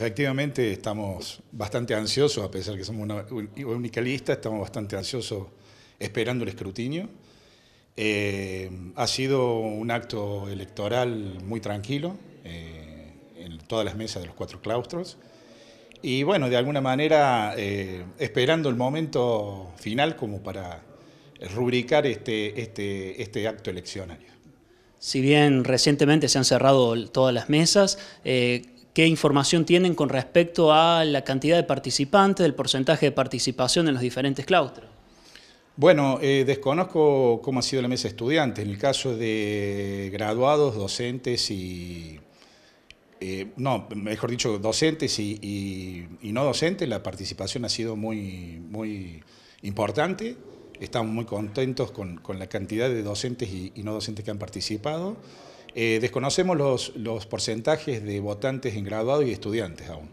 Efectivamente, estamos bastante ansiosos, a pesar que somos una única lista, estamos bastante ansiosos esperando el escrutinio. Eh, ha sido un acto electoral muy tranquilo eh, en todas las mesas de los cuatro claustros. Y bueno, de alguna manera eh, esperando el momento final como para rubricar este, este, este acto eleccionario. Si bien recientemente se han cerrado todas las mesas, qué información tienen con respecto a la cantidad de participantes, el porcentaje de participación en los diferentes claustros. Bueno, eh, desconozco cómo ha sido la mesa estudiante. En el caso de graduados, docentes y... Eh, no, mejor dicho, docentes y, no docentes, la participación ha sido muy, muy importante. Estamos muy contentos con, la cantidad de docentes y, y no docentes que han participado. Eh, desconocemos los, los porcentajes de votantes en graduado y estudiantes aún.